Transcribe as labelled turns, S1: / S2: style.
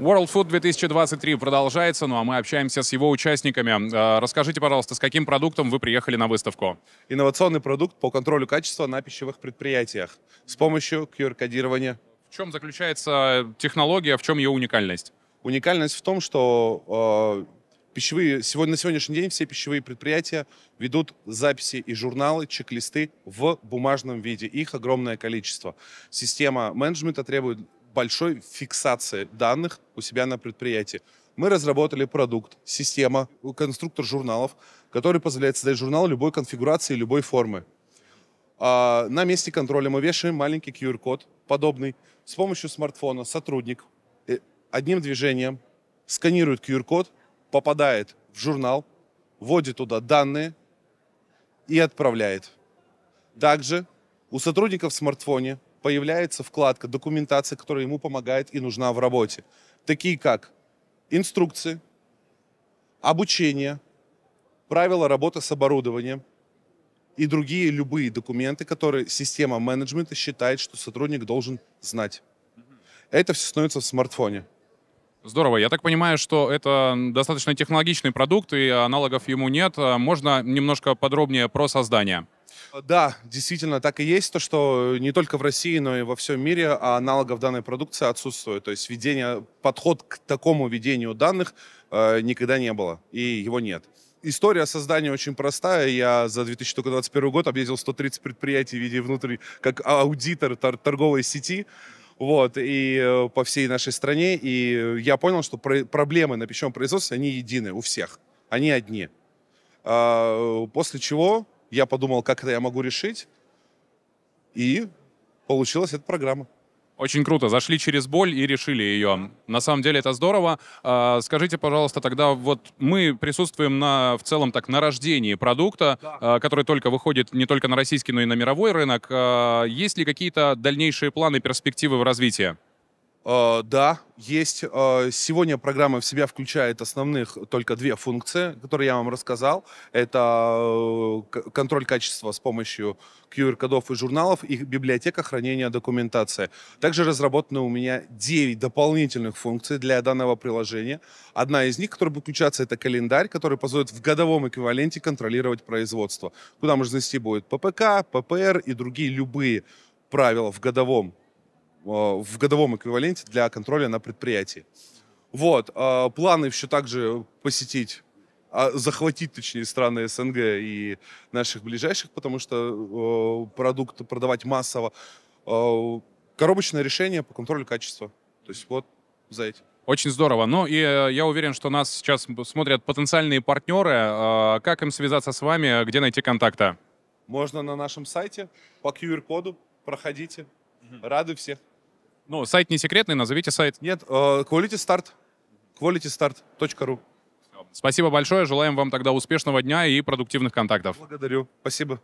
S1: World Food 2023 продолжается, ну а мы общаемся с его участниками. Э, расскажите, пожалуйста, с каким продуктом вы приехали на выставку?
S2: Инновационный продукт по контролю качества на пищевых предприятиях с помощью QR-кодирования.
S1: В чем заключается технология, в чем ее уникальность?
S2: Уникальность в том, что э, пищевые, сегодня, на сегодняшний день все пищевые предприятия ведут записи и журналы, чек-листы в бумажном виде. Их огромное количество. Система менеджмента требует большой фиксации данных у себя на предприятии. Мы разработали продукт, система, конструктор журналов, который позволяет создать журнал любой конфигурации, любой формы. А, на месте контроля мы вешаем маленький QR-код, подобный. С помощью смартфона сотрудник э, одним движением сканирует QR-код, попадает в журнал, вводит туда данные и отправляет. Также у сотрудников в смартфоне появляется вкладка «Документация, которая ему помогает и нужна в работе». Такие как инструкции, обучение, правила работы с оборудованием и другие любые документы, которые система менеджмента считает, что сотрудник должен знать. Это все становится в смартфоне.
S1: Здорово. Я так понимаю, что это достаточно технологичный продукт, и аналогов ему нет. Можно немножко подробнее про создание?
S2: Э, да, действительно, так и есть то, что не только в России, но и во всем мире аналогов данной продукции отсутствует. То есть введение, подход к такому ведению данных э, никогда не было, и его нет. История создания очень простая. Я за 2021 год объездил 130 предприятий в виде внутрь, как аудитор тор- торговой сети вот, и э, по всей нашей стране. И я понял, что про- проблемы на пищевом производстве, они едины у всех, они одни. А, э, после чего я подумал, как это я могу решить, и
S1: получилась эта программа. Очень круто. Зашли через боль и решили ее. На самом деле это здорово. А, скажите, пожалуйста, тогда вот мы присутствуем на, в целом так на рождении продукта, да. А, который только выходит не только на российский, но и на мировой рынок. А, есть ли какие-то дальнейшие планы, перспективы в развитии?
S2: Э, да, есть. Э, сегодня программа в себя включает основных только две функции, которые я вам рассказал. Это э, контроль качества с помощью QR-кодов и журналов и библиотека хранения документации. Также разработаны у меня 9 дополнительных функций для данного приложения. Одна из них, которая будет включаться, это календарь, который позволит в годовом эквиваленте контролировать производство, куда можно занести будет ППК, ППР и другие любые правила в годовом Э, в годовом эквиваленте для контроля на предприятии. Вот, э, планы еще также посетить а захватить, точнее, страны СНГ и наших ближайших, потому что э, продукт продавать массово. Э, коробочное решение по контролю качества. То есть вот за этим.
S1: Очень здорово. Ну и э, я уверен, что нас сейчас смотрят потенциальные партнеры. Как им связаться с вами? Где найти контакта?
S2: Можно на нашем сайте по QR-коду. Проходите. Рады всех.
S1: Ну, сайт не секретный, назовите сайт. Нет, uh, Quality Start. QualityStart.ru. Спасибо большое, желаем вам тогда успешного дня и продуктивных контактов. Благодарю, спасибо.